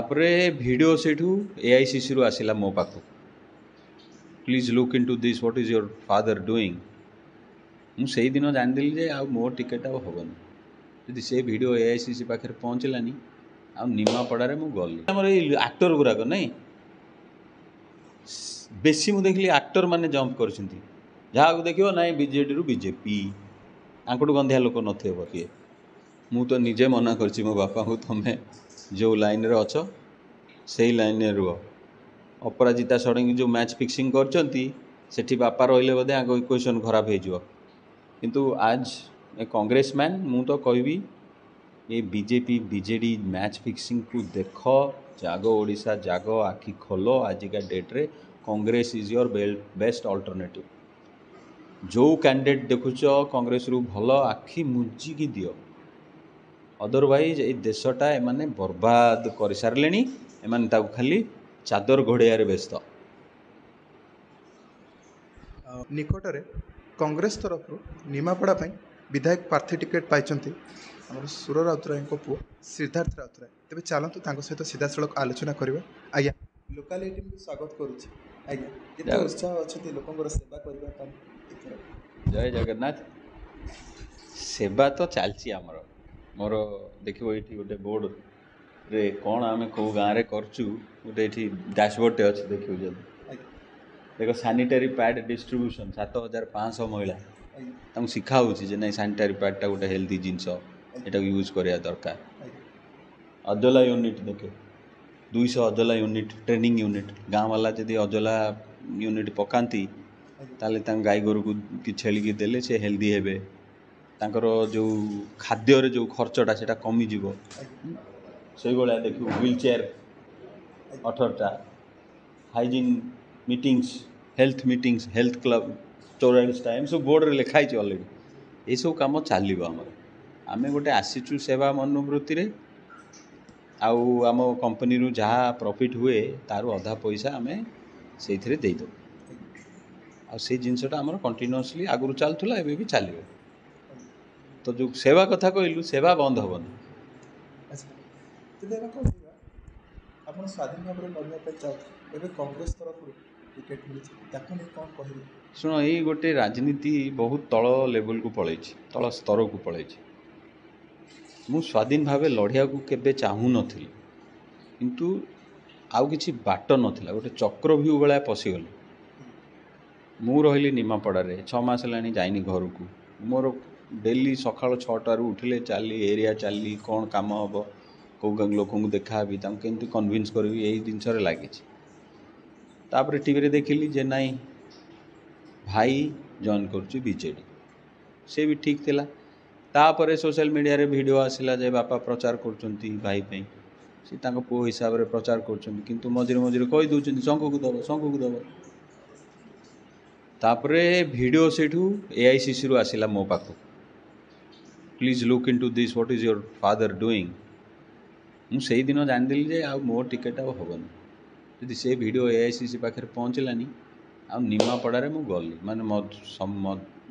ତାପରେ ଭିଡ଼ିଓ ସେଇଠୁ ଏ I C ସିରୁ ଆସିଲା ମୋ ପାଖକୁ please look into this what is your father doing ମୁଁ ସେଇଦିନ ଜାଣିଦେଲି ଯେ ଆଉ ମୋ ଟିକେଟ୍ ଆଉ ହେବନି ଯଦି ସେ video A I C C ପାଖରେ ପହଞ୍ଚିଲାନି ଆଉ ନିମାପଡ଼ାରେ ମୁଁ ଗଲି ଆମର ଏଇ ଆକ୍ଟର୍ ଗୁଡ଼ାକ ନାହିଁ ବେଶୀ ମୁଁ ଦେଖିଲି ଆକ୍ଟରମାନେ ଜମ୍ପ କରିଛନ୍ତି ଯାହାକୁ ଦେଖିବ ନାଇଁ ବିଜେଡ଼ିରୁ ବିଜେପି ତାଙ୍କଠୁ ଗନ୍ଧିଆ ଲୋକ ନଥିବ କିଏ ମୁଁ ତ ନିଜେ ମନା କରିଛି ମୋ ବାପାଙ୍କୁ ତୁମେ ଯେଉଁ ଲାଇନ୍ରେ ଅଛ ସେଇ ଲାଇନ୍ରେ ରୁହ ଅପରାଜିତା ଷଡ଼ଙ୍ଗୀ ଯେଉଁ ମ୍ୟାଚ୍ ଫିକ୍ସିଂ କରିଛନ୍ତି ସେଠି ବାପା ରହିଲେ ବୋଧେ ଆଗ ଇକ୍ୱେସନ୍ ଖରାପ ହେଇଯିବ କିନ୍ତୁ ଆଜ୍ ଏ କଂଗ୍ରେସ ମ୍ୟାନ୍ ମୁଁ ତ କହିବି ଏ ବିଜେପି ବିଜେଡ଼ି ମ୍ୟାଚ୍ ଫିକ୍ସିଂକୁ ଦେଖ ଜାଗ ଓଡ଼ିଶା ଜାଗ ଆଖି ଖୋଲ ଆଜିକା ଡେଟ୍ରେ Congress is your best alternative ଯେଉଁ କ୍ୟାଣ୍ଡିଡେଟ୍ ଦେଖୁଛ କଂଗ୍ରେସରୁ ଭଲ ଆଖି ମୁଜିକି ଦିଅ ଅଦରୱାଇଜ୍ ଏଇ ଦେଶଟା ଏମାନେ ବର୍ବାଦ କରିସାରିଲେଣି ଏମାନେ ତାକୁ ଖାଲି ଚାଦର ଘୋଡ଼େଇବାରେ ବ୍ୟସ୍ତ ନିକଟରେ କଂଗ୍ରେସ ତରଫରୁ ନିମାପଡ଼ା ପାଇଁ ବିଧାୟକ ପ୍ରାର୍ଥୀ ଟିକେଟ୍ ପାଇଛନ୍ତି ଆମର ସୁର ରାଉତରାୟଙ୍କ ପୁଅ ସିଦ୍ଧାର୍ଥ ରାଉତରାୟ ତେବେ ଚାଲନ୍ତୁ ତାଙ୍କ ସହିତ ସିଧାସଳଖ ଆଲୋଚନା କରିବା ଆଜ୍ଞା ଲୋକାଲିଟି ମୁଁ ସ୍ୱାଗତ କରୁଛି ଆଜ୍ଞା କେତେ ଉତ୍ସାହ ଅଛନ୍ତି ଲୋକଙ୍କର ସେବା କରିବା ପାଇଁ ଜୟ ଜଗନ୍ନାଥ ସେବା ତ ଚାଲିଛି ଆମର ମୋର ଦେଖିବ ଏଇଠି ଗୋଟେ ବୋର୍ଡ଼ରେ କ'ଣ ଆମେ କେଉଁ ଗାଁରେ କରୁଛୁ ଗୋଟେ ଏଇଠି ଡ୍ୟାସବୋର୍ଡ଼ଟେ ଅଛି ଦେଖିବୁ ଯଦି ଦେଖ ସାନିଟାରୀ ପ୍ୟାଡ଼୍ ଡିଷ୍ଟ୍ରିବ୍ୟୁସନ୍ ସାତ ହଜାର ପାଞ୍ଚଶହ ମହିଳା ତାଙ୍କୁ ଶିଖା ହେଉଛି ଯେ ନାଇଁ ସାନିଟାରୀ ପ୍ୟାଡ଼୍ଟା ଗୋଟେ ହେଲ୍ଦି ଜିନିଷ ଏଟାକୁ ୟୁଜ୍ କରିବା ଦରକାର ଅଜଲା ୟୁନିଟ୍ ଦେଖେ ଦୁଇଶହ ଅଜଲା ୟୁନିଟ୍ ଟ୍ରେନିଂ ୟୁନିଟ୍ ଗାଁବାଲା ଯଦି ଅଜଲା ୟୁନିଟ୍ ପକାନ୍ତି ତାହେଲେ ତାଙ୍କ ଗାଈ ଗୋରୁକୁ କି ଛେଳିକି ଦେଲେ ସେ ହେଲ୍ଦି ହେବେ ତାଙ୍କର ଯେଉଁ ଖାଦ୍ୟରେ ଯେଉଁ ଖର୍ଚ୍ଚଟା ସେଇଟା କମିଯିବ ସେଇଭଳିଆ ଦେଖିବୁ ହ୍ୱିଲ୍ ଚେୟାର୍ ଅଠରଟା hygiene meetings health meetings health club ଚଉରାଳିଶଟା ଏମିତି ସବୁ ବୋର୍ଡ଼ରେ ଲେଖା ହେଇଛି ଅଲରେଡ଼ି ଏସବୁ କାମ ଚାଲିବ ଆମର ଆମେ ଗୋଟେ ଆସିଛୁ ସେବା ମନୋବୃତ୍ତିରେ ଆଉ ଆମ କମ୍ପାନୀରୁ ଯାହା ପ୍ରଫିଟ୍ ହୁଏ ତାରୁ ଅଧା ପଇସା ଆମେ ସେଇଥିରେ ଦେଇଦେବୁ ଆଉ ସେଇ ଜିନିଷଟା ଆମର କଣ୍ଟିନ୍ୟୁଅସ୍ଲି ଆଗରୁ ଚାଲୁଥିଲା ଏବେ ବି ଚାଲିବ ତ ଯେଉଁ ସେବା କଥା କହିଲୁ ସେବା ବନ୍ଦ ହେବନି ଆପଣ ସ୍ୱାଧୀନ ଭାବରେ ଲଢ଼ିବା ପାଇଁ ଚାହୁଁଥିଲେ ଏବେ କଂଗ୍ରେସ ତରଫରୁ ଟିକେଟ୍ ମିଳିଛି ତାକୁ ନେଇ କ'ଣ କହିବେ ଶୁଣ ଏଇ ଗୋଟେ ରାଜନୀତି ବହୁତ ତଳ ଲେବଲ୍କୁ ପଳାଇଛି ତଳ ସ୍ତରକୁ ପଳାଇଛି ମୁଁ ସ୍ୱାଧୀନ ଭାବେ ଲଢ଼ିବାକୁ କେବେ ଚାହୁଁନଥିଲି କିନ୍ତୁ ଆଉ କିଛି ବାଟ ନଥିଲା ଗୋଟେ ଚକ୍ରଭ୍ୟୁ ଭଳିଆ ପଶିଗଲି ମୁଁ ରହିଲି ନିମାପଡ଼ାରେ ଛଅ ମାସ ହେଲାଣି ଯାଇନି ଘରକୁ ମୋର ଡେଲି ସକାଳ ଛଅଟାରୁ ଉଠିଲେ ଚାଲି ଏରିଆ ଚାଲି କ'ଣ କାମ ହେବ କେଉଁ ଲୋକଙ୍କୁ ଦେଖାହେବି ତାଙ୍କୁ କେମିତି କନଭିନ୍ସ କରିବି ଏଇ ଜିନିଷରେ ଲାଗିଛି ତା'ପରେ ଟିଭିରେ ଦେଖିଲି ଯେ ନାଇଁ ଭାଇ ଜଏନ୍ କରୁଛି ବି ଜେ ଡ଼ି ସେ ବି ଠିକ୍ ଥିଲା ତାପରେ ସୋସିଆଲ୍ ମିଡ଼ିଆରେ ଭିଡ଼ିଓ ଆସିଲା ଯେ ବାପା ପ୍ରଚାର କରୁଛନ୍ତି ଭାଇ ପାଇଁ ସେ ତାଙ୍କ ପୁଅ ହିସାବରେ ପ୍ରଚାର କରୁଛନ୍ତି କିନ୍ତୁ ମଝିରେ ମଝିରେ କହିଦେଉଛନ୍ତି ଶଙ୍ଖକୁ ଦେବ ଶଙ୍ଖକୁ ଦେବ ତାପରେ ଭିଡ଼ିଓ ସେଇଠୁ ଏଆଇସିସିରୁ ଆସିଲା ମୋ ପାଖକୁ please look into this what is your father doing ମୁଁ ସେଇଦିନ ଜାଣିଦେଲି ଯେ ଆଉ ମୋ ଟିକେଟ୍ ଆଉ ହେବନି ଯଦି ସେ video A I C C ପାଖରେ ପହଞ୍ଚିଲାନି ଆଉ ନିମାପଡ଼ାରେ ମୁଁ ଗଲି ମାନେ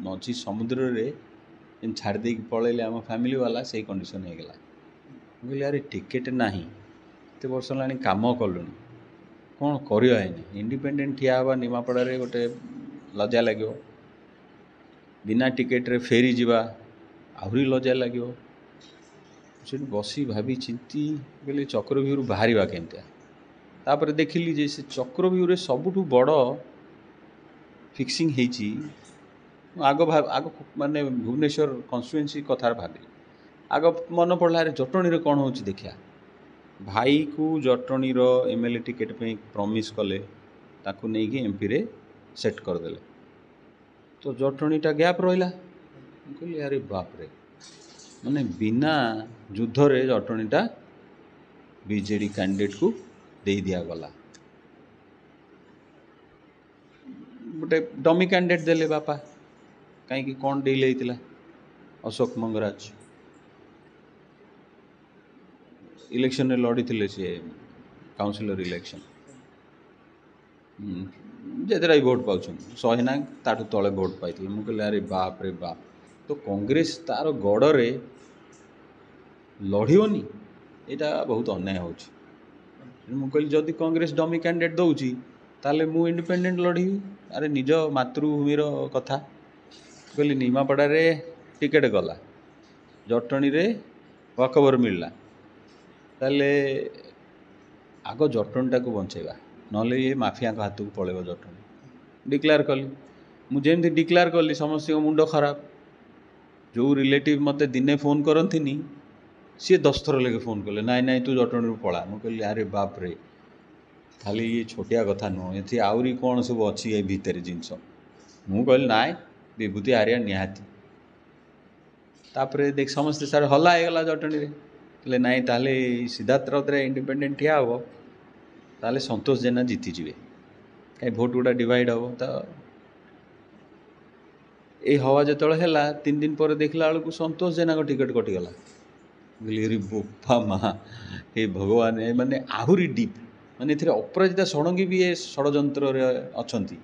ମଝି ସମୁଦ୍ରରେ ଯେମିତି ଛାଡ଼ି ଦେଇକି ପଳେଇଲେ ଆମ ଫ୍ୟାମିଲିବାଲା ସେଇ କଣ୍ଡିସନ୍ ହେଇଗଲା ମୁଁ କହିଲି ଆରେ ଟିକେଟ୍ ନାହିଁ ଏତେ ବର୍ଷ ହେଲାଣି କାମ କଲୁଣି କ'ଣ କରିବା ଏଇନେ ଇଣ୍ଡିପେଣ୍ଡେଣ୍ଟ ଠିଆ ହେବା ନିମାପଡ଼ାରେ ଗୋଟେ ଲଜ୍ଜା ଲାଗିବ ବିନା ଟିକେଟ୍ରେ ଫେରି ଯିବା ଆହୁରି ଲଜା ଲାଗିବ ସେଠି ବସି ଭାବି ଚିନ୍ତି କହିଲି ଚକ୍ରଭ୍ୟୁହରୁ ବାହାରିବା କେମିତିଆ ତାପରେ ଦେଖିଲି ଯେ ସେ ଚକ୍ରଭ୍ୟୁହରେ ସବୁଠୁ ବଡ଼ ଫିକ୍ସିଂ ହେଇଛି ମୁଁ ଆଗ ଆଗ ମାନେ ଭୁବନେଶ୍ୱର କନଷ୍ଟିଚୁଏନ୍ସି କଥାରେ ଭାବିଲି ଆଗ ମନେ ପଡ଼ିଲା ଆରେ ଜଟଣୀରେ କ'ଣ ହେଉଛି ଦେଖିବା ଭାଇକୁ ଜଟଣୀର ଏମ୍ ଏଲ୍ ଏ ଟିକେଟ୍ ପାଇଁ ପ୍ରମିସ୍ କଲେ ତାକୁ ନେଇକି ଏମ୍ପିରେ ସେଟ୍ କରିଦେଲେ ତ ଜଟଣୀଟା ଗ୍ୟାପ୍ ରହିଲା ମୁଁ କହିଲି ଆରେ ବାପରେ ମାନେ ବିନା ଯୁଦ୍ଧରେ ଜଟଣୀଟା ବିଜେଡ଼ି କ୍ୟାଣ୍ଡିଡ଼େଟ୍କୁ ଦେଇ ଦିଆଗଲା ଗୋଟେ ଡମି କ୍ୟାଣ୍ଡିଡ଼େଟ୍ ଦେଲେ ବାପା କାହିଁକି କ'ଣ ଡିଲ୍ ହେଇଥିଲା ଅଶୋକ ମଙ୍ଗରାଜ ଇଲେକ୍ସନ୍ରେ ଲଢ଼ିଥିଲେ ସିଏ କାଉନସିଲର ଇଲେକ୍ସନ୍ ଯେତେଟା ବି ଭୋଟ୍ ପାଉଛନ୍ତି ଶହେ ନା ତାଠୁ ତଳେ ଭୋଟ୍ ପାଇଥିଲେ ମୁଁ କହିଲି ଆରେ ବାପରେ ବାପ ତ କଂଗ୍ରେସ ତା'ର ଗଡ଼ରେ ଲଢ଼ିବନି ଏଇଟା ବହୁତ ଅନ୍ୟାୟ ହେଉଛି ମୁଁ କହିଲି ଯଦି କଂଗ୍ରେସ ଡମି କ୍ୟାଣ୍ଡିଡ଼େଟ୍ ଦେଉଛି ତା'ହେଲେ ମୁଁ ଇଣ୍ଡିପେଣ୍ଡେଣ୍ଟ ଲଢ଼ିବି ଆରେ ନିଜ ମାତୃଭୂମିର କଥା କହିଲି ନିମାପଡ଼ାରେ ଟିକେଟ୍ ଗଲା ଜଟଣୀରେ ୱାକଓଭର ମିଳିଲା ତାହେଲେ ଆଗ ଜଟଣୀଟାକୁ ବଞ୍ଚେଇବା ନହେଲେ ଏ ମାଫିଆଙ୍କ ହାତକୁ ପଳେଇବ ଜଟଣୀ ଡିକ୍ଲେୟାର କଲି ମୁଁ ଯେମିତି ଡିକ୍ଲେୟାର କଲି ସମସ୍ତଙ୍କ ମୁଣ୍ଡ ଖରାପ ଯେଉଁ ରିଲେଟିଭ୍ ମୋତେ ଦିନେ ଫୋନ୍ କରନ୍ତିନି ସିଏ ଦଶ ଥର ଲେଖେ ଫୋନ୍ କଲେ ନାଇଁ ନାଇଁ ତୁ ଜଟଣୀରୁ ପଳା ମୁଁ କହିଲି ଆରେ ବାପରେ ଖାଲି ଇଏ ଛୋଟିଆ କଥା ନୁହଁ ଏଠି ଆହୁରି କ'ଣ ସବୁ ଅଛି ଏ ଭିତରେ ଜିନିଷ ମୁଁ କହିଲି ନାଇଁ ବିଭୂତି ଆରିଆ ନିହାତି ତାପରେ ଦେଖ ସମସ୍ତେ ସାର୍ ହଲା ହେଇଗଲା ଜଟଣୀରେ ହେଲେ ନାଇଁ ତାହେଲେ ସିଦ୍ଧାର୍ଥ ରଥରେ ଇଣ୍ଡିପେଣ୍ଡେଣ୍ଟ ଠିଆ ହେବ ତାହେଲେ ସନ୍ତୋଷ ଜେନା ଜିତିଯିବେ କାହିଁ ଭୋଟ୍ ଗୁଡ଼ା ଡିଭାଇଡ଼ ହେବ ତ ଏଇ ହବା ଯେତେବେଳେ ହେଲା ତିନି ଦିନ ପରେ ଦେଖିଲା ବେଳକୁ ସନ୍ତୋଷ ଜେନାଙ୍କ ଟିକେଟ୍ କଟିଗଲା କହିଲି ବୋପା ମା ହେ ଭଗବାନ ଏ ମାନେ ଆହୁରି ଡିପ୍ ମାନେ ଏଥିରେ ଅପରାଜିତା ଷଡ଼ଙ୍ଗୀ ବି ଏ ଷଡ଼ଯନ୍ତ୍ରରେ ଅଛନ୍ତି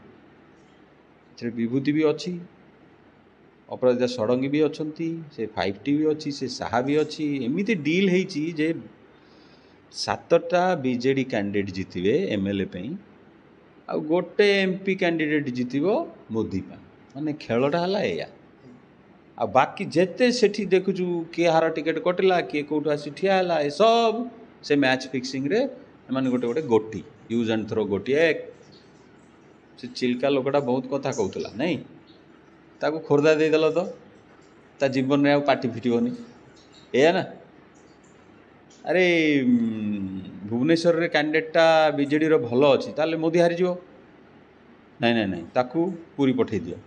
ଏଥିରେ ବିଭୂତି ବି ଅଛି ଅପରାଜିତା ଷଡ଼ଙ୍ଗୀ ବି ଅଛନ୍ତି ସେ ଫାଇଭ୍ ଟି ବି ଅଛି ସେ ସାହା ବି ଅଛି ଏମିତି ଡିଲ୍ ହେଇଛି ଯେ ସାତଟା ବି ଜେ ଡ଼ି କ୍ୟାଣ୍ଡିଡେଟ୍ ଜିତିବେ ଏମ୍ ଏଲ୍ ଏ ପାଇଁ ଆଉ ଗୋଟେ ଏମ୍ପି କ୍ୟାଣ୍ଡିଡେଟ୍ ଜିତିବ ମୋଦି ପାଇଁ ମାନେ ଖେଳଟା ହେଲା ଏଇଆ ଆଉ ବାକି ଯେତେ ସେଠି ଦେଖୁଛୁ କିଏ ହାର ଟିକେଟ୍ କଟିଲା କିଏ କେଉଁଠୁ ଆସି ଠିଆ ହେଲା ଏସବୁ ସେ ମ୍ୟାଚ୍ ଫିକ୍ସିଂରେ ଏମାନେ ଗୋଟେ ଗୋଟେ ଗୋଟି ୟୁଜ୍ ଆଣ୍ଡ ଥ୍ରୋ ଗୋଟିଏ ସେ ଚିଲିକା ଲୋକଟା ବହୁତ କଥା କହୁଥିଲା ନାଇଁ ତାକୁ ଖୋର୍ଦ୍ଧା ଦେଇଦେଲ ତ ତା ଜୀବନରେ ଆଉ ପାଟି ଫିଟିବନି ଏଇଆ ନା ଆରେ ଭୁବନେଶ୍ୱରରେ କ୍ୟାଣ୍ଡିଡେଟ୍ଟା ବିଜେଡ଼ିର ଭଲ ଅଛି ତାହେଲେ ମୋଦି ହାରିଯିବ ନାଇଁ ନାଇଁ ନାଇଁ ତାକୁ ପୁରୀ ପଠାଇ ଦିଅ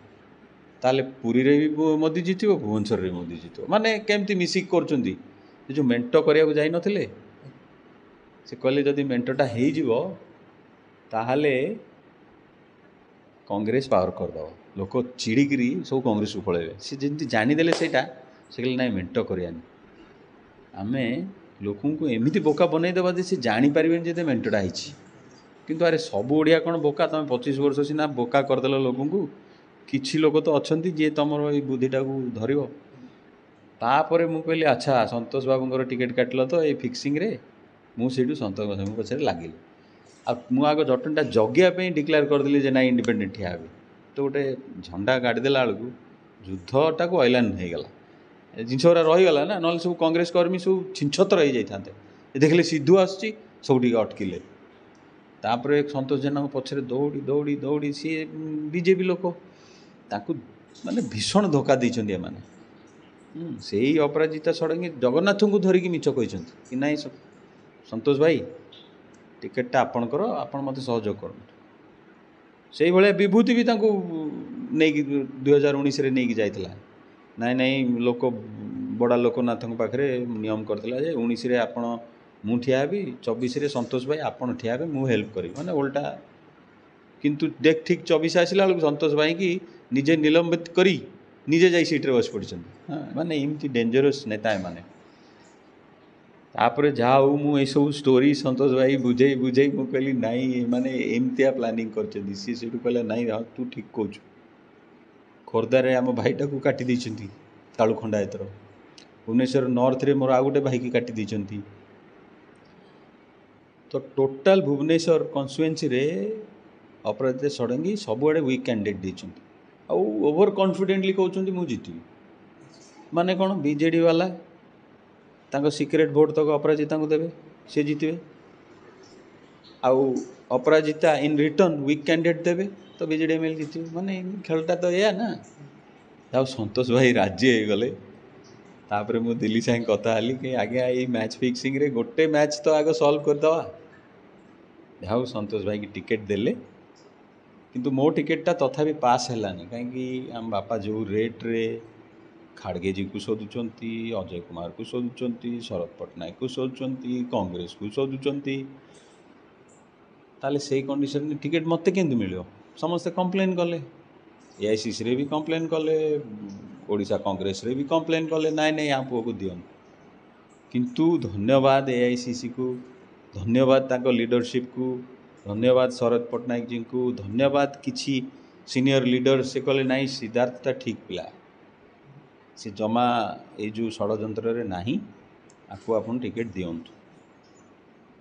ତାହେଲେ ପୁରୀରେ ବି ମୋଦି ଜିତିବ ଭୁବନେଶ୍ୱରରେ ବି ମୋଦି ଜିତିବ ମାନେ କେମିତି ମିଶିକି କରୁଛନ୍ତି ଏ ଯେଉଁ ମେଣ୍ଟ କରିବାକୁ ଯାଇନଥିଲେ ସେ କହିଲେ ଯଦି ମେଣ୍ଟଟା ହେଇଯିବ ତାହେଲେ କଂଗ୍ରେସ ପାୱାର କରିଦେବ ଲୋକ ଚିଡ଼ିକିରି ସବୁ କଂଗ୍ରେସକୁ ପଳେଇବେ ସେ ଯେମିତି ଜାଣିଦେଲେ ସେଇଟା ସେ କହିଲେ ନାଇଁ ମେଣ୍ଟ କରିବାନି ଆମେ ଲୋକଙ୍କୁ ଏମିତି ବୋକା ବନେଇଦେବା ଯେ ସେ ଜାଣିପାରିବେନି ଯେ ମେଣ୍ଟଟା ହେଇଛି କିନ୍ତୁ ଆରେ ସବୁ ଓଡ଼ିଆ କ'ଣ ବୋକା ତୁମେ ପଚିଶ ବର୍ଷ ସିନା ବୋକା କରିଦେଲ ଲୋକଙ୍କୁ କିଛି ଲୋକ ତ ଅଛନ୍ତି ଯିଏ ତୁମର ଏଇ ବୁଦ୍ଧିଟାକୁ ଧରିବ ତା'ପରେ ମୁଁ କହିଲି ଆଚ୍ଛା ସନ୍ତୋଷ ବାବୁଙ୍କର ଟିକେଟ୍ କାଟିଲ ତ ଏଇ ଫିକ୍ସିଂରେ ମୁଁ ସେଇଠୁ ସନ୍ତୋଷ ବାବୁଙ୍କ ପଛରେ ଲାଗିଲି ଆଉ ମୁଁ ଆଗ ଜଟଣୀଟା ଜଗିବା ପାଇଁ ଡିକ୍ଲେୟାର କରିଦେଲି ଯେ ନାଇଁ ଇଣ୍ଡିପେଣ୍ଡେଣ୍ଟ ଠିଆ ହେବି ତ ଗୋଟେ ଝଣ୍ଡା ଗାଡ଼ିଦେଲା ବେଳକୁ ଯୁଦ୍ଧଟାକୁ ଅଇଲାନ ହେଇଗଲା ଜିନିଷ ଗୁଡ଼ା ରହିଗଲା ନା ନହେଲେ ସବୁ କଂଗ୍ରେସ କର୍ମୀ ସବୁ ଛିଞ୍ଚତ୍ର ହେଇଯାଇଥାନ୍ତେ ଦେଖିଲେ ସିଧୁ ଆସୁଛି ସବୁ ଟିକେ ଅଟକିଲେ ତାପରେ ସନ୍ତୋଷ ଜେନାଙ୍କ ପଛରେ ଦୌଡ଼ି ଦୌଡ଼ି ଦୌଡ଼ି ସିଏ ବିଜେପି ଲୋକ ତାଙ୍କୁ ମାନେ ଭୀଷଣ ଧୋକା ଦେଇଛନ୍ତି ଏମାନେ ସେଇ ଅପରାଜିତା ଷଡ଼ଙ୍ଗୀ ଜଗନ୍ନାଥଙ୍କୁ ଧରିକି ମିଛ କହିଛନ୍ତି କି ନାହିଁ ସନ୍ତୋଷ ଭାଇ ଟିକେଟ୍ଟା ଆପଣଙ୍କର ଆପଣ ମୋତେ ସହଯୋଗ କରନ୍ତୁ ସେଇଭଳିଆ ବିଭୂତି ବି ତାଙ୍କୁ ନେଇକି ଦୁଇ ହଜାର ଉଣେଇଶରେ ନେଇକି ଯାଇଥିଲା ନାଇଁ ନାଇଁ ଲୋକ ବଡ଼ା ଲୋକନାଥଙ୍କ ପାଖରେ ନିୟମ କରିଥିଲା ଯେ ଉଣେଇଶରେ ଆପଣ ମୁଁ ଠିଆ ହେବି ଚବିଶରେ ସନ୍ତୋଷ ଭାଇ ଆପଣ ଠିଆ ହେବେ ମୁଁ ହେଲ୍ପ କରିବି ମାନେ ଓଲଟା କିନ୍ତୁ ଦେଖ ଠିକ୍ ଚବିଶ ଆସିଲା ବେଳକୁ ସନ୍ତୋଷ ଭାଇକି ନିଜେ ନିଲମ୍ବିତ କରି ନିଜେ ଯାଇ ସେଇଠାରେ ବସି ପଡ଼ିଛନ୍ତି ହଁ ମାନେ ଏମିତି ଡେଞ୍ଜରସ୍ ନେତା ଏମାନେ ତାପରେ ଯାହା ହଉ ମୁଁ ଏସବୁ ଷ୍ଟୋରି ସନ୍ତୋଷ ଭାଇ ବୁଝେଇ ବୁଝେଇ ମୁଁ କହିଲି ନାଇଁ ଏମାନେ ଏମିତିଆ ପ୍ଲାନିଂ କରିଛନ୍ତି ସିଏ ସେଇଠୁ କହିଲା ନାଇଁ ହଁ ତୁ ଠିକ୍ କହୁଛୁ ଖୋର୍ଦ୍ଧାରେ ଆମ ଭାଇଟାକୁ କାଟି ଦେଇଛନ୍ତି ତାଳୁଖଣ୍ଡା ଏଥର ଭୁବନେଶ୍ୱର ନର୍ଥରେ ମୋର ଆଉ ଗୋଟେ ଭାଇକି କାଟି ଦେଇଛନ୍ତି ତ ଟୋଟାଲ୍ ଭୁବନେଶ୍ୱର କନ୍ଷ୍ଟିଚୁଏନ୍ସିରେ ଅପରାଜିତା ଷଡ଼ଙ୍ଗୀ ସବୁଆଡ଼େ ୱିକ୍ କ୍ୟାଣ୍ଡିଡେଟ୍ ଦେଇଛନ୍ତି ଆଉ ଓଭର କନଫିଡେଣ୍ଟଲି କହୁଛନ୍ତି ମୁଁ ଜିତିବି ମାନେ କ'ଣ ବିଜେଡ଼ି ବାଲା ତାଙ୍କ ସିକ୍ରେଟ୍ ଭୋଟ୍ ତକ ଅପରାଜିତାଙ୍କୁ ଦେବେ ସେ ଜିତିବେ ଆଉ Aparajita in return weak candidate ଦେବେ ତ ବିଜେଡ଼ି ଏମ୍ ଏଲ୍ ଜିତିବେ ମାନେ ଖେଳଟା ତ ଏଇଆ ନା ଆଉ ସନ୍ତୋଷ ଭାଇ ରାଜି ହେଇଗଲେ ତାପରେ ମୁଁ ଦିଲ୍ଲୀ ସାଙ୍ଗେ କଥା ହେଲି କି ଆଜ୍ଞା ଏଇ ମ୍ୟାଚ୍ ଫିକ୍ସିଂରେ ଗୋଟେ ମ୍ୟାଚ୍ ତ ଆଗ ସଲ୍ଭ କରିଦେବା ଯାହା ହଉ ସନ୍ତୋଷ ଭାଇକି ଟିକେଟ୍ ଦେଲେ କିନ୍ତୁ ମୋ ଟିକେଟ୍ଟା ତଥାପି ପାସ୍ ହେଲାନି କାହିଁକି ଆମ ବାପା ଯେଉଁ ରେଟ୍ରେ ଖାଡ଼ଗେଜୀକୁ ଶୋଧୁଛନ୍ତି ଅଜୟ କୁମାରକୁ ଶୋଧୁଛନ୍ତି ଶରଦ ପଟ୍ଟନାୟକକୁ ଶୋଧୁଛନ୍ତି କଂଗ୍ରେସକୁ ଶୋଧୁଛନ୍ତି ତାହେଲେ ସେଇ କଣ୍ଡିସନ୍ରେ ଟିକେଟ୍ ମୋତେ କେମିତି ମିଳିବ ସମସ୍ତେ କମ୍ପ୍ଲେନ୍ କଲେ ଏଆଇସିସିରେ ବି କମ୍ପ୍ଲେନ୍ କଲେ ଓଡ଼ିଶା କଂଗ୍ରେସରେ ବି କମ୍ପ୍ଲେନ୍ କଲେ ନାଇଁ ନାଇଁ ଆ ପୁଅକୁ ଦିଅନ୍ତୁ କିନ୍ତୁ ଧନ୍ୟବାଦ ଏଆଇସିସିକୁ ଧନ୍ୟବାଦ ତାଙ୍କ ଲିଡ଼ରସିପ୍କୁ ଧନ୍ୟବାଦ ଶରତ ପଟ୍ଟନାୟକ ଜୀଙ୍କୁ ଧନ୍ୟବାଦ କିଛି ସିନିୟର ଲିଡ଼ର ସେ କହିଲେ ନାହିଁ ସିଦ୍ଧାର୍ଥଟା ଠିକ୍ ପିଲା ସେ ଜମା ଏଇ ଯେଉଁ ଷଡ଼ଯନ୍ତ୍ରରେ ନାହିଁ ଆକୁ ଆପଣ ଟିକେଟ୍ ଦିଅନ୍ତୁ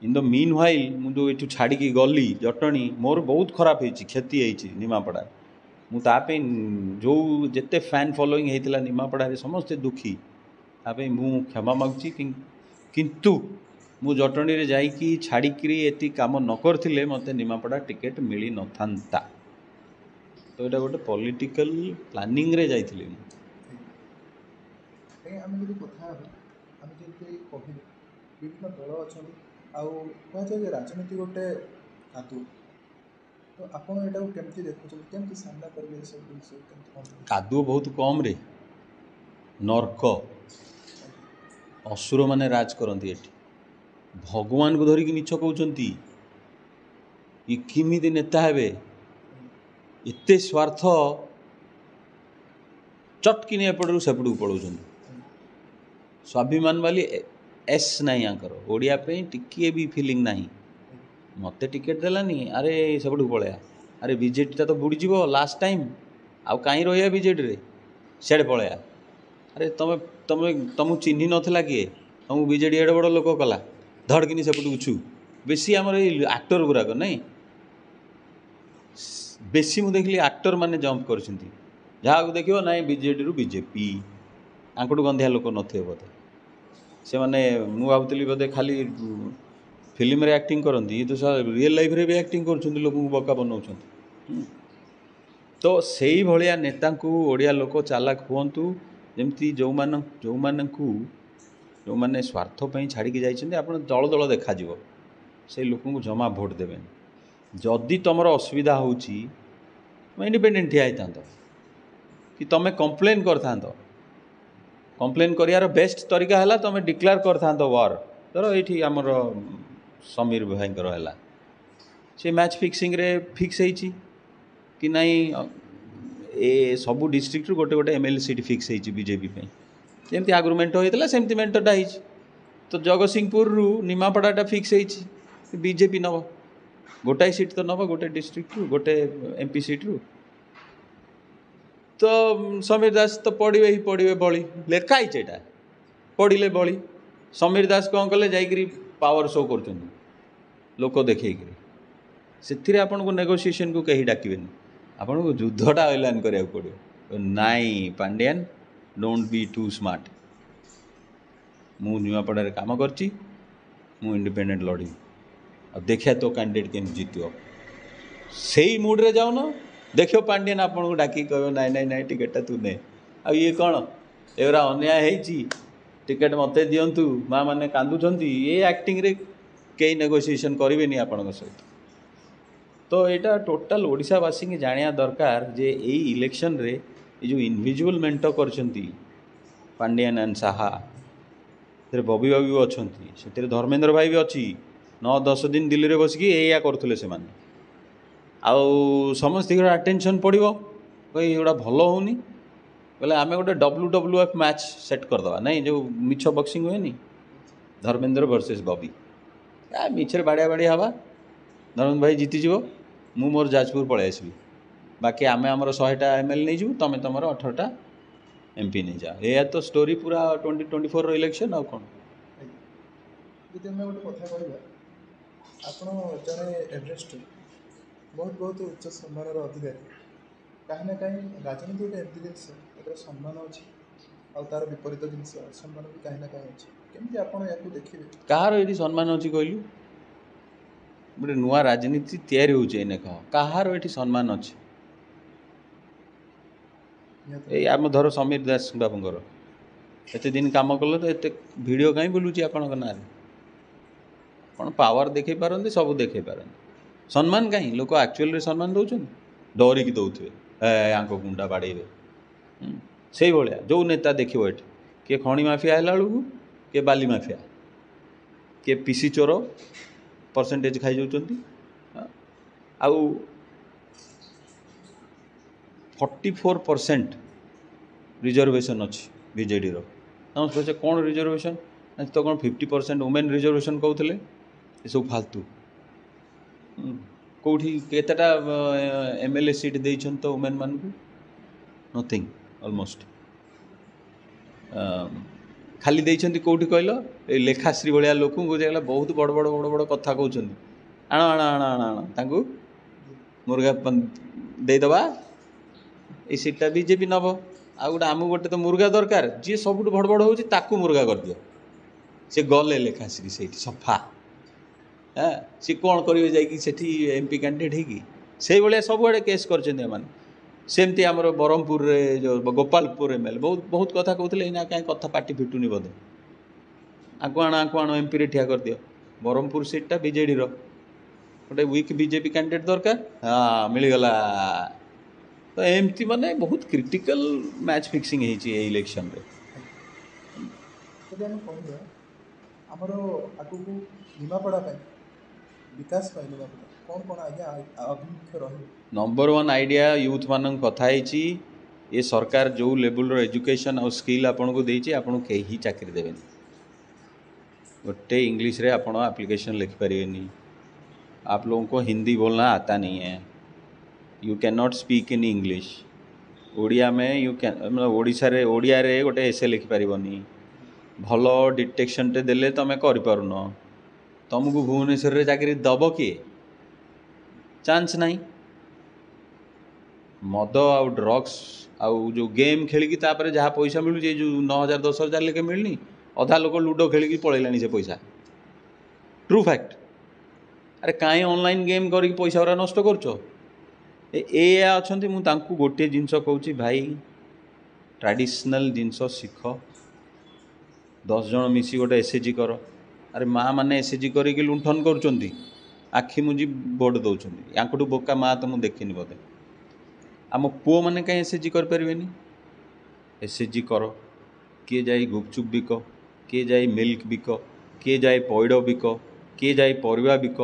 ଇନ୍ ଦ ମିନ୍ ହ୍ୱାଇଲ୍ ମୁଁ ଯେଉଁ ଏଠୁ ଛାଡ଼ିକି ଗଲି ଜଟଣୀ ମୋର ବହୁତ ଖରାପ ହେଇଛି କ୍ଷତି ହେଇଛି ନିମାପଡ଼ା ମୁଁ ତା ପାଇଁ ଯେଉଁ ଯେତେ ଫ୍ୟାନ୍ ଫଲୋଇଂ ହେଇଥିଲା ନିମାପଡ଼ାରେ ସମସ୍ତେ ଦୁଃଖୀ ତା ପାଇଁ ମୁଁ କ୍ଷମା ମାଗୁଛି କିନ୍ତୁ ମୁଁ ଜଟଣୀରେ ଯାଇକି ଛାଡ଼ିକିରି ଏତିକି କାମ ନ କରିଥିଲେ ମୋତେ ନିମାପଡ଼ା ଟିକେଟ୍ ମିଳିନଥାନ୍ତା ତ ଏଇଟା ଗୋଟେ ପଲିଟିକାଲ ପ୍ଲାନିଂରେ ଯାଇଥିଲି ମୁଁ ଆମେ ଯଦି କଥା ହେବା ଆମେ ଯେମିତି କହିଲେ ବିଭିନ୍ନ ଦଳ ଅଛନ୍ତି ଆଉ କୁହାଯାଏ ଯେ ରାଜନୀତି ଗୋଟେ କାଦୁଅ ତ ଆପଣ ଏଇଟାକୁ କେମିତି ଦେଖୁଛନ୍ତି କେମିତି ସାମ୍ନା କରିବେ ଏସବୁ ଜିନିଷ କାଦୁଅ ବହୁତ କମ୍ରେ ନର୍କ ଅସୁରମାନେ ରାଜ କରନ୍ତି ଏଠି ଭଗବାନଙ୍କୁ ଧରିକି ମିଛ କହୁଛନ୍ତି ଇଏ କେମିତି ନେତା ହେବେ ଏତେ ସ୍ୱାର୍ଥ ଚଟକିନି ଏପଟରୁ ସେପଟକୁ ପଳାଉଛନ୍ତି ସ୍ୱାଭିମାନ ବୋଲି ଏସ୍ ନାହିଁ ୟାଙ୍କର ଓଡ଼ିଆ ପାଇଁ ଟିକିଏ ବି ଫିଲିଂ ନାହିଁ ମୋତେ ଟିକେଟ୍ ଦେଲାନି ଆରେ ସେପଟକୁ ପଳେଇବା ଆରେ ବିଜେଡ଼ିଟା ତ ବୁଡ଼ିଯିବ ଲାଷ୍ଟ ଟାଇମ୍ ଆଉ କାହିଁ ରହିବା ବିଜେଡ଼ିରେ ସିଆଡ଼େ ପଳେଇବା ଆରେ ତମେ ତୁମେ ତୁମକୁ ଚିହ୍ନି ନଥିଲା କିଏ ତୁମକୁ ବିଜେଡ଼ି ଏଡ଼େ ବଡ଼ ଲୋକ କଲା ଧଡ଼କିନି ସେପଟକୁ ଛୁ ବେଶୀ ଆମର ଏଇ ଆକ୍ଟର ଗୁଡ଼ାକ ନାଇଁ ବେଶୀ ମୁଁ ଦେଖିଲି ଆକ୍ଟରମାନେ ଜମ୍ପ କରିଛନ୍ତି ଯାହାକୁ ଦେଖିବ ନାଇଁ ବିଜେଡ଼ିରୁ ବିଜେପି ଆଙ୍କଠୁ ଗନ୍ଧିଆ ଲୋକ ନଥିବେ ବୋଧେ ସେମାନେ ମୁଁ ଭାବୁଥିଲି ବୋଧେ ଖାଲି ଫିଲ୍ମରେ ଆକ୍ଟିଂ କରନ୍ତି କିନ୍ତୁ ସାର୍ ରିଅଲ୍ ଲାଇଫ୍ରେ ବି ଆକ୍ଟିଂ କରୁଛନ୍ତି ଲୋକଙ୍କୁ ବକା ବନାଉଛନ୍ତି ତ ସେଇଭଳିଆ ନେତାଙ୍କୁ ଓଡ଼ିଆ ଲୋକ ଚାଲାକ ହୁଅନ୍ତୁ ଯେମିତି ଯେଉଁମାନ ଯେଉଁମାନଙ୍କୁ ଯେଉଁମାନେ ସ୍ୱାର୍ଥ ପାଇଁ ଛାଡ଼ିକି ଯାଇଛନ୍ତି ଆପଣ ଦଳ ଦଳ ଦେଖାଯିବ ସେଇ ଲୋକଙ୍କୁ ଜମା ଭୋଟ୍ ଦେବେନି ଯଦି ତୁମର ଅସୁବିଧା ହେଉଛି ତୁମେ ଇଣ୍ଡିପେଣ୍ଡେଣ୍ଟ ଠିଆ ହେଇଥାନ୍ତ କି ତୁମେ କମ୍ପ୍ଲେନ୍ କରିଥାନ୍ତ କମ୍ପ୍ଲେନ୍ କରିବାର ବେଷ୍ଟ ତରିକା ହେଲା ତୁମେ ଡିକ୍ଲେୟାର କରିଥାନ୍ତ ୱାର୍ ଧର ଏଇଠି ଆମର ସମୀର ଭାଇଙ୍କର ହେଲା ସେ ମ୍ୟାଚ୍ ଫିକ୍ସିଂରେ ଫିକ୍ସ ହେଇଛି କି ନାହିଁ ଏ ସବୁ ଡିଷ୍ଟ୍ରିକ୍ଟରୁ ଗୋଟେ ଗୋଟେ M L A seat fix ହେଇଛି ବିଜେପି ପାଇଁ ଯେମିତି ଆଗରୁ ମେଣ୍ଟ ହୋଇଥିଲା ସେମିତି ମେଣ୍ଟଟା ହେଇଛି ତ ଜଗତସିଂହପୁରରୁ ନିମାପଡ଼ାଟା ଫିକ୍ସ ହେଇଛି ବିଜେପି ନେବ ଗୋଟାଏ ସିଟ୍ ତ ନେବ ଗୋଟେ ଡିଷ୍ଟ୍ରିକ୍ଟରୁ ଗୋଟେ ଏମ୍ ପି ସିଟ୍ରୁ ତ ସମୀର ଦାସ ତ ପଡ଼ିବେ ହିଁ ପଡ଼ିବେ ବଳି ଲେଖା ହେଇଛି ଏଇଟା ପଡ଼ିଲେ ବଳି ସମୀର ଦାସ କ'ଣ କଲେ ଯାଇକିରି ପାୱାର ସୋ କରୁଛନ୍ତି ଲୋକ ଦେଖେଇକିରି ସେଥିରେ ଆପଣଙ୍କୁ ନେଗୋସିଏସନ୍କୁ କେହି ଡାକିବେନି ଆପଣଙ୍କୁ ଯୁଦ୍ଧଟା ଅଇଲାନ କରିବାକୁ ପଡ଼ିବ ନାଇଁ Pandian don't be too smart ମୁଁ ନୂଆପଡ଼ାରେ କାମ କରିଛି ମୁଁ ଇଣ୍ଡିପେଣ୍ଡେଣ୍ଟ ଲଢ଼ିବି ଆଉ ଦେଖିବା ତୋ କ୍ୟାଣ୍ଡିଡ଼େଟ୍ କେମିତି ଜିତିବ ସେଇ ମୁଡ଼୍ରେ ଯାଉନ ଦେଖିବ ପାଣ୍ଡିଆନ ଆପଣଙ୍କୁ ଡାକିକି କହିବ ନାଇଁ ନାଇଁ ନାଇଁ ଟିକେଟ୍ଟା ତୁ ନେ ଆଉ ଇଏ କ'ଣ ଏଗୁରା ଅନ୍ୟାୟ ହେଇଛି ଟିକେଟ୍ ମୋତେ ଦିଅନ୍ତୁ ମାଆମାନେ କାନ୍ଦୁଛନ୍ତି ଏ ଆକ୍ଟିଂରେ କେହି ନେଗୋସିଏସନ୍ କରିବେନି ଆପଣଙ୍କ ସହିତ ତ ଏଇଟା ଟୋଟାଲ୍ ଓଡ଼ିଶାବାସୀଙ୍କୁ ଜାଣିବା ଦରକାର ଯେ ଏଇ ଇଲେକ୍ସନ୍ରେ ଏ ଯେଉଁ ଇନଭିଜୁଆଲ୍ ମେଣ୍ଟ କରିଛନ୍ତି ପାଣ୍ଡିଆନ୍ ଆଣ୍ଡ ସାହା ସେଥିରେ ବବି ବାବୁ ବି ଅଛନ୍ତି ସେଥିରେ ଧର୍ମେନ୍ଦ୍ର ଭାଇ ବି ଅଛି ନଅ ଦଶ ଦିନ ଦିଲ୍ଲୀରେ ବସିକି ଏଇଆ କରୁଥିଲେ ସେମାନେ ଆଉ ସମସ୍ତଙ୍କର ଆଟେନସନ୍ ପଡ଼ିବ କହି ଏଗୁଡ଼ା ଭଲ ହେଉନି ବୋଲେ ଆମେ ଗୋଟେ W W F match set କରିଦେବା ନାଇଁ ଯେଉଁ ମିଛ ବକ୍ସିଂ ହୁଏନି ଧର୍ମେନ୍ଦ୍ର ଭର୍ସେସ୍ ବବି ମିଛରେ ବାଡ଼ିଆ ବାଡ଼ିଆ ହେବା ଧର୍ମେନ୍ଦ୍ର ଭାଇ ଜିତିଯିବ ମୁଁ ମୋର ଯାଜପୁର ପଳାଇ ଆସିବି ବାକି ଆମେ ଆମର ଶହେଟା ଏମ୍ ଏଲ୍ ନେଇଯିବୁ ତୁମେ ତୁମର ଅଠରଟା ଏମ୍ ପି ନେଇଯାଅ ଏହା ତ ଷ୍ଟୋରି ପୁରା ଟ୍ୱେଣ୍ଟି ଟ୍ୱେଣ୍ଟି ଫୋର୍ର ଇଲେକ୍ସନ୍ ଆଉ କ'ଣ ଯଦି ଆମେ ଗୋଟେ କଥା କହିବା ଆପଣ ଜଣେ ଏଭରେଷ୍ଟର ବହୁତ ବହୁତ ଉଚ୍ଚ ସମ୍ମାନର ଅଧିକାରୀ କାହିଁ ନା କାହିଁ ରାଜନୀତି ଗୋଟେ ଏମିତି ଜିନିଷ ଏଥିରେ ସମ୍ମାନ ଅଛି ଆଉ ତାର ବିପରୀତ ଜିନିଷ ସମ୍ମାନ ବି କାହିଁ ନା କାହିଁ ଅଛି କେମିତି ଆପଣ ୟାକୁ ଦେଖିବେ କାହାର ଏଠି ସମ୍ମାନ ଅଛି କହିଲୁ ଗୋଟେ ନୂଆ ରାଜନୀତି ତିଆରି ହେଉଛି ଏଇନେ କହ କାହାର ଏଠି ସମ୍ମାନ ଅଛି आम धर समीर दास बाबूर एत दिन कम कल तो ये भिड कहीं बुलू आप पावर देख पारे सब देख पारे सम्मान कहीं लोक आकचुअल सम्मान दौरान डरिक दौथे या गुंडा बाड़े से भाया जो नेता देख ये किए खणीमाफिया है किए बाफिया किए पीसी चोर परसेंटेज खाई आ ଫର୍ଟି ଫୋର୍ ପରସେଣ୍ଟ ରିଜର୍ଭେସନ୍ ଅଛି ବିଜେଡ଼ିର ତମେ ପଚାର କ'ଣ ରିଜର୍ଭେସନ୍ ନା ତ କ'ଣ ଫିଫ୍ଟି ପରସେଣ୍ଟ ଓମେନ୍ ରିଜର୍ଭେସନ୍ କହୁଥିଲେ ଏସବୁ ଫାଲତୁ କେଉଁଠି କେତେଟା ଏମ୍ ଏଲ୍ ଏ ସିଟ୍ ଦେଇଛନ୍ତି ତ ଓମେନ୍ମାନଙ୍କୁ ନଥିଙ୍ଗ ଅଲମୋଷ୍ଟ ଖାଲି ଦେଇଛନ୍ତି କେଉଁଠି କହିଲ ଏ ଲେଖାଶ୍ରୀ ଭଳିଆ ଲୋକଙ୍କୁ ଯାଇଗଲା ବହୁତ ବଡ଼ ବଡ଼ ବଡ଼ ବଡ଼ କଥା କହୁଛନ୍ତି ଆଣ ଆଣ ଆଣ ଆଣ ଆଣ ତାଙ୍କୁ ମୁର୍ଗା ଦେଇଦେବା ଏଇ ସିଟ୍ଟା ବି ଜେ ପି ନେବ ଆଉ ଗୋଟେ ଆମକୁ ଗୋଟେ ତ ମୁର୍ଗା ଦରକାର ଯିଏ ସବୁଠୁ ବଡ଼ ବଡ଼ ହେଉଛି ତାକୁ ମୁର୍ଗା କରିଦିଅ ସେ ଗଲେ ଲେଖା ଆସିକି ସେଇଠି ସଫା ହଁ ସିଏ କ'ଣ କରିବେ ଯାଇକି ସେଠି ଏମ୍ ପି କ୍ୟାଣ୍ଡିଡ଼େଟ୍ ହେଇକି ସେଇଭଳିଆ ସବୁଆଡ଼େ କେସ୍ କରିଛନ୍ତି ଏମାନେ ସେମିତି ଆମର ବରହମପୁରରେ ଯେଉଁ ଗୋପାଳପୁର ଏମ୍ ଏଲ୍ ବହୁତ ବହୁତ କଥା କହୁଥିଲେ ଏଇନା କାହିଁ କଥା ପାଟି ଫିଟୁନି ବୋଧେ ଆଙ୍କୁ ଆଣ ଆଙ୍କୁ ଆଣ ଏମ୍ପିରେ ଠିଆ କରିଦିଅ ବରହମପୁର ସିଟ୍ଟା ବିଜେଡ଼ିର ଗୋଟେ ୱିକ୍ ବିଜେପି କ୍ୟାଣ୍ଡିଡ଼େଟ୍ ଦରକାର ହଁ ମିଳିଗଲା ତ ଏମିତି ମାନେ ବହୁତ କ୍ରିଟିକାଲ ମ୍ୟାଚ୍ ଫିକ୍ସିଂ ହେଇଛି ଏ ଇଲେକ୍ସନରେ ଯଦି ଆମେ କହିବା ଆମର ଆଗକୁ ନିମାପଡ଼ା ପାଇଁ ବିକାଶ ପାଇଁ ନିମାପଡ଼ା କ'ଣ କ'ଣ ଆଜ୍ଞା ଆଭିମୁଖ୍ୟ ରହିବ ନମ୍ବର ୱାନ୍ ଆଇଡ଼ିଆ ୟୁଥ୍ମାନଙ୍କୁ କଥା ହେଇଛି ଏ ସରକାର ଯେଉଁ ଲେବୁଲର ଏଜୁକେସନ୍ ଆଉ ସ୍କିଲ୍ ଆପଣଙ୍କୁ ଦେଇଛି ଆପଣଙ୍କୁ କେହି ଚାକିରି ଦେବେନି ଗୋଟେ इंग्लिश रे आप एप्लीकेशन लिख पारे नहीं आप लोगों को हिंदी बोलना आता नहीं है you can not speak in English Odia ଆମେ ୟୁ କ୍ୟାନ୍ ଓଡ଼ିଶାରେ ଓଡ଼ିଆରେ ଗୋଟେ ଏସେ ଲେଖିପାରିବନି ଭଲ ଡିଟେକ୍ସନ୍ଟେ ଦେଲେ ତୁମେ କରିପାରୁନ ତୁମକୁ ଭୁବନେଶ୍ୱରରେ ଚାକିରି ଦେବ କିଏ ଚାନ୍ସ ନାହିଁ ମଦ ଆଉ ଡ୍ରଗ୍ସ ଆଉ ଯେଉଁ ଗେମ୍ ଖେଳିକି ତାପରେ ଯାହା ପଇସା ମିଳୁଛି ଏଇ ଯେଉଁ ନଅ ହଜାର ଦଶ ହଜାର ଲେଖେ ମିଳୁନି ଅଧା ଲୋକ ଲୁଡ଼ୋ ଖେଳିକି ପଳେଇଲାଣି ସେ ପଇସା ଟ୍ରୁ ଫ୍ୟାକ୍ଟ ଆରେ କାଇଁ ଅନଲାଇନ୍ ଗେମ୍ କରିକି ପଇସା ଗୁଡ଼ା ନଷ୍ଟ କରୁଛ ଏ ଅଛନ୍ତି ମୁଁ ତାଙ୍କୁ ଗୋଟିଏ ଜିନିଷ କହୁଛି ଭାଇ ଟ୍ରାଡ଼ିସନାଲ୍ ଜିନିଷ ଶିଖ ଦଶ ଜଣ ମିଶି ଗୋଟେ ଏସ୍ ଏଚ୍ ଜି କର ଆରେ ମାଆମାନେ ଏସ୍ ଏଚ୍ ଜି କରିକି ଲୁଣ୍ଠନ କରୁଛନ୍ତି ଆଖି ମୁଜି ଭୋଟ୍ ଦେଉଛନ୍ତି ୟାଙ୍କଠୁ ବୋକା ମାଆ ତ ମୁଁ ଦେଖିନି ବୋଧେ ଆମ ପୁଅମାନେ କାହିଁ ଏସ୍ ଏଚ୍ ଜି କରିପାରିବେନି ଏସ୍ ଏଚ୍ ଜି କର କିଏ ଯାଇ ଗୁପଚୁପ୍ ବିକ କିଏ ଯାଇ ମିଲ୍କ ବିକ କିଏ ଯାଇ ପଇଡ଼ ବିକ କିଏ ଯାଇ ପରିବା ବିକ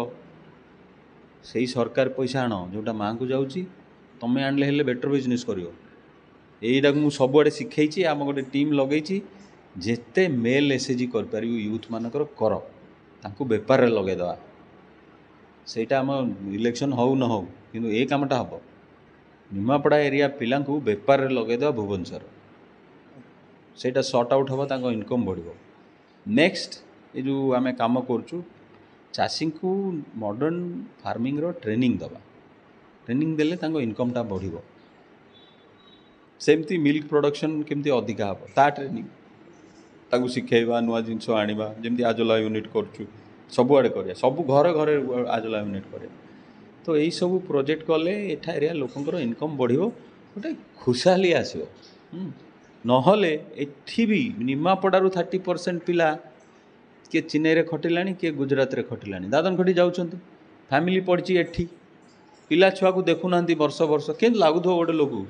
ସେଇ ସରକାର ପଇସା ଆଣ ଯେଉଁଟା ମାଆଙ୍କୁ ଯାଉଛି ତୁମେ ଆଣିଲେ ହେଲେ ବେଟର୍ ବିଜନେସ୍ କରିବ ଏଇଟାକୁ ମୁଁ ସବୁଆଡ଼େ ଶିଖେଇଛି ଆମ ଗୋଟେ ଟିମ୍ ଲଗେଇଛି ଯେତେ ମେଲ୍ ଏସ୍ ଏଚ୍ ଜି କରିପାରିବୁ ୟୁଥ୍ମାନଙ୍କର କର ତାଙ୍କୁ ବେପାରରେ ଲଗେଇଦେବା ସେଇଟା ଆମ ଇଲେକ୍ସନ୍ ହଉ ନ ହଉ କିନ୍ତୁ ଏ କାମଟା ହେବ ନିମାପଡ଼ା ଏରିଆ ପିଲାଙ୍କୁ ବେପାରରେ ଲଗେଇଦେବା ଭୁବନେଶ୍ୱର ସେଇଟା ସର୍ଟ ଆଉଟ୍ ହେବ ତାଙ୍କ ଇନକମ୍ ବଢ଼ିବ ନେକ୍ସଟ୍ ଏ ଯେଉଁ ଆମେ କାମ କରୁଛୁ ଚାଷୀଙ୍କୁ ମଡ଼ର୍ଣ୍ଣ ଫାର୍ମିଂର ଟ୍ରେନିଂ ଦେବା ଟ୍ରେନିଂ ଦେଲେ ତାଙ୍କ ଇନକମ୍ଟା ବଢ଼ିବ ସେମିତି ମିଲ୍କ ପ୍ରଡ଼କ୍ସନ୍ କେମିତି ଅଧିକା ହେବ ତା ଟ୍ରେନିଂ ତାକୁ ଶିଖେଇବା ନୂଆ ଜିନିଷ ଆଣିବା ଯେମିତି ଆଜୋଲା ୟୁନିଟ୍ କରୁଛୁ ସବୁଆଡ଼େ କରିବା ସବୁ ଘରେ ଘରେ ଆଜୋଲା ୟୁନିଟ୍ କରିବା ତ ଏହିସବୁ ପ୍ରୋଜେକ୍ଟ କଲେ ଏଠା ଏରିଆ ଲୋକଙ୍କର ଇନକମ୍ ବଢ଼ିବ ଗୋଟେ ଖୁସାଲି ଆସିବ ନହେଲେ ଏଠି ବି ନିମାପଡ଼ାରୁ ଥାର୍ଟି ପରସେଣ୍ଟ ପିଲା କିଏ ଚେନ୍ନାଇରେ ଖଟିଲାଣି କିଏ ଗୁଜୁରାଟରେ ଖଟିଲାଣି ଦାଦନ ଖଟି ଯାଉଛନ୍ତି ଫ୍ୟାମିଲି ପଡ଼ିଛି ଏଠି ପିଲା ଛୁଆକୁ ଦେଖୁନାହାନ୍ତି ବର୍ଷ ବର୍ଷ କେମିତି ଲାଗୁଥିବ ଗୋଟେ ଲୋକକୁ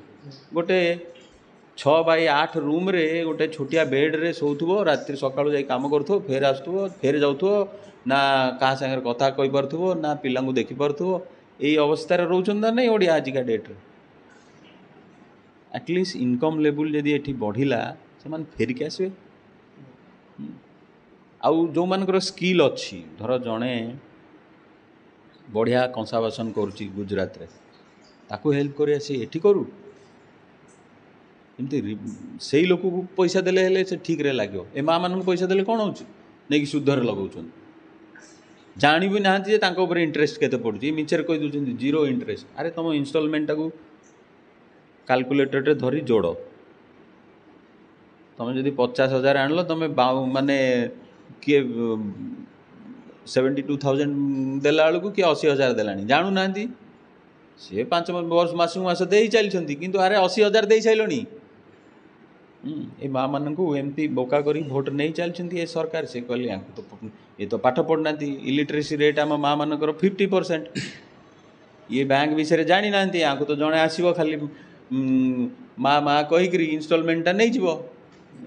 ଗୋଟେ ଛଅ ବାଇ ଆଠ ରୁମ୍ରେ ଗୋଟେ ଛୋଟିଆ ବେଡ଼୍ରେ ଶୋଉଥିବ ରାତିରେ ସକାଳୁ ଯାଇ କାମ କରୁଥିବ ଫେର ଆସୁଥିବ ଫେର ଯାଉଥିବ ନା କାହା ସାଙ୍ଗରେ କଥା କହିପାରୁଥିବ ନା ପିଲାଙ୍କୁ ଦେଖିପାରୁଥିବ ଏଇ ଅବସ୍ଥାରେ ରହୁଛନ୍ତି ନା ନାହିଁ ଓଡ଼ିଆ ଆଜିକା ଡେଟ୍ରେ ଆଟଲିଷ୍ଟ ଇନକମ୍ ଲେବୁଲ୍ ଯଦି ଏଠି ବଢ଼ିଲା ସେମାନେ ଫେରିକି ଆସିବେ ଆଉ ଯେଉଁମାନଙ୍କର ସ୍କିଲ୍ ଅଛି ଧର ଜଣେ ବଢ଼ିଆ କଂସା ବାସନ କରୁଛି ଗୁଜରାଟରେ ତାକୁ ହେଲ୍ପ କରିବା ସେ ଏଠି କରୁ ଏମିତି ସେଇ ଲୋକକୁ ପଇସା ଦେଲେ ହେଲେ ସେ ଠିକ୍ରେ ଲାଗିବ ଏ ମାଆମାନଙ୍କୁ ପଇସା ଦେଲେ କ'ଣ ହେଉଛି ନେଇକି ସୁଧରେ ଲଗାଉଛନ୍ତି ଜାଣିବି ନାହାନ୍ତି ଯେ ତାଙ୍କ ଉପରେ ଇଣ୍ଟରେଷ୍ଟ କେତେ ପଡ଼ୁଛି ମିଛରେ କହିଦେଉଛନ୍ତି ଜିରୋ ଇଣ୍ଟରେଷ୍ଟ ଆରେ ତୁମ ଇନଷ୍ଟଲମେଣ୍ଟଟାକୁ କାଲକୁଲେଟରରେ ଧରି ଯୋଡ଼ ତୁମେ ଯଦି ପଚାଶ ହଜାର ଆଣିଲ ତୁମେ ମାନେ କିଏ ସେଭେଣ୍ଟି ଟୁ ଥାଉଜେଣ୍ଡ ଦେଲା ବେଳକୁ କିଏ ଅଶୀ ହଜାର ଦେଲାଣି ଜାଣୁନାହାନ୍ତି ସିଏ ପାଞ୍ଚ ବର୍ଷ ମାସକୁ ମାସ ଦେଇ ଚାଲିଛନ୍ତି କିନ୍ତୁ ଆରେ ଅଶୀ ହଜାର ଦେଇ ସାରିଲଣି ଏ ମାଆମାନଙ୍କୁ ଏମିତି ବୋକା କରି ଭୋଟ୍ ନେଇ ଚାଲିଛନ୍ତି ଏ ସରକାର ସେ କହିଲେ ୟାଙ୍କୁ ତ ଏ ତ ପାଠ ପଢ଼ୁନାହାନ୍ତି ଇଲିଟ୍ରେସି ରେଟ୍ ଆମ ମାଆମାନଙ୍କର ଫିଫ୍ଟି ପରସେଣ୍ଟ ଇଏ ବ୍ୟାଙ୍କ ବିଷୟରେ ଜାଣିନାହାନ୍ତି ୟାଙ୍କୁ ତ ଜଣେ ଆସିବ ଖାଲି ମା ମା କହିକିରି ଇନଷ୍ଟଲମେଣ୍ଟଟା ନେଇଯିବ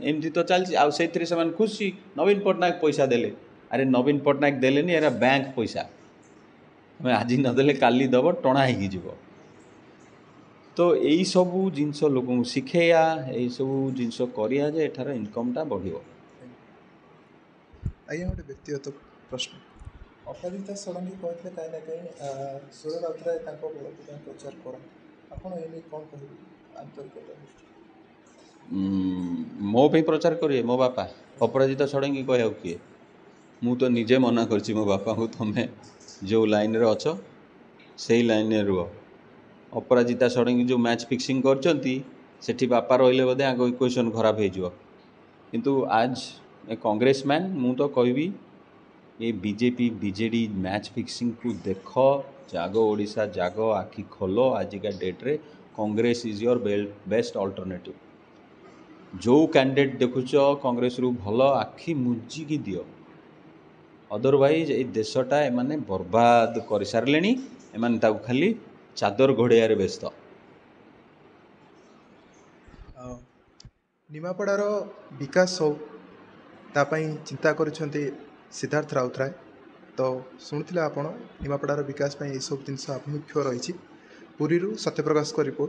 ଏମିତି ତ ଚାଲିଛି ଆଉ ସେଇଥିରେ ସେମାନେ ଖୁସି ନବୀନ ପଟ୍ଟନାୟକ ପଇସା ଦେଲେ ଆରେ ନବୀନ ପଟ୍ଟନାୟକ ଦେଲେନି ଏରା ବ୍ୟାଙ୍କ ପଇସା ତମେ ଆଜି ନଦେଲେ କାଲି ଦେବ ଟଣା ହେଇକି ଯିବ ତ ଏଇସବୁ ଜିନିଷ ଲୋକଙ୍କୁ ଶିଖେଇବା ଏଇସବୁ ଜିନିଷ କରିବା ଯେ ଏଠାର ଇନକମ୍ଟା ବଢ଼ିବ ଆଜ୍ଞା ଗୋଟେ ବ୍ୟକ୍ତିଗତ ପ୍ରଶ୍ନ ଅପରାଜିତା ଷଡ଼ଙ୍ଗୀ କହିଥିଲେ କାହିଁ ନା କାହିଁ ସୁର ରାଉତରାୟ ତାଙ୍କ ବେଳକୁ ପାଇଁ ପ୍ରଚାର କରନ୍ତି ଆପଣ ଏ ନେଇ କ'ଣ କହିବେ ଆନ୍ତରିକତା ଦୃଷ୍ଟି ମୋ ପାଇଁ ପ୍ରଚାର କରିବେ ମୋ ବାପା ଅପରାଜିତା ଷଡ଼ଙ୍ଗୀ କହିବାକୁ କିଏ ମୁଁ ତ ନିଜେ ମନା କରିଛି ମୋ ବାପାଙ୍କୁ ତୁମେ ଯେଉଁ ଲାଇନ୍ରେ ଅଛ ସେଇ ଲାଇନ୍ରେ ରୁହ ଅପରାଜିତା ଷଡ଼ଙ୍ଗୀ ଯେଉଁ ମ୍ୟାଚ୍ ଫିକ୍ସିଂ କରିଛନ୍ତି ସେଠି ବାପା ରହିଲେ ବୋଧେ ଆଗ ଇକ୍ୱେସନ୍ ଖରାପ ହେଇଯିବ କିନ୍ତୁ ଆଜ୍ ଏ କଂଗ୍ରେସ ମ୍ୟାନ୍ ମୁଁ ତ କହିବି ଏ ବିଜେପି ବିଜେଡ଼ି ମ୍ୟାଚ୍ ଫିକ୍ସିଂକୁ ଦେଖ ଜାଗ ଓଡ଼ିଶା ଜାଗ ଆଖି ଖୋଲ ଆଜିକା ଡେଟ୍ରେ Congress is your best alternative ଯେଉଁ କ୍ୟାଣ୍ଡିଡ଼େଟ୍ ଦେଖୁଛ କଂଗ୍ରେସରୁ ଭଲ ଆଖି ମୁଜିକି ଦିଅ ଅଦରୱାଇଜ୍ ଏଇ ଦେଶଟା ଏମାନେ ବର୍ବାଦ କରିସାରିଲେଣି ଏମାନେ ତାକୁ ଖାଲି ଚାଦର ଘୋଡ଼େଇବାରେ ବ୍ୟସ୍ତ ନିମାପଡ଼ାର ବିକାଶ ହଉ ତା ପାଇଁ ଚିନ୍ତା କରିଛନ୍ତି ସିଦ୍ଧାର୍ଥ ରାଉତରାୟ ତ ଶୁଣିଥିଲେ ଆପଣ ନିମାପଡ଼ାର ବିକାଶ ପାଇଁ ଏସବୁ ଜିନିଷ ଆଭିମୁଖ୍ୟ ରହିଛି ପୁରୀରୁ ସତ୍ୟପ୍ରକାଶଙ୍କ ରିପୋର୍ଟ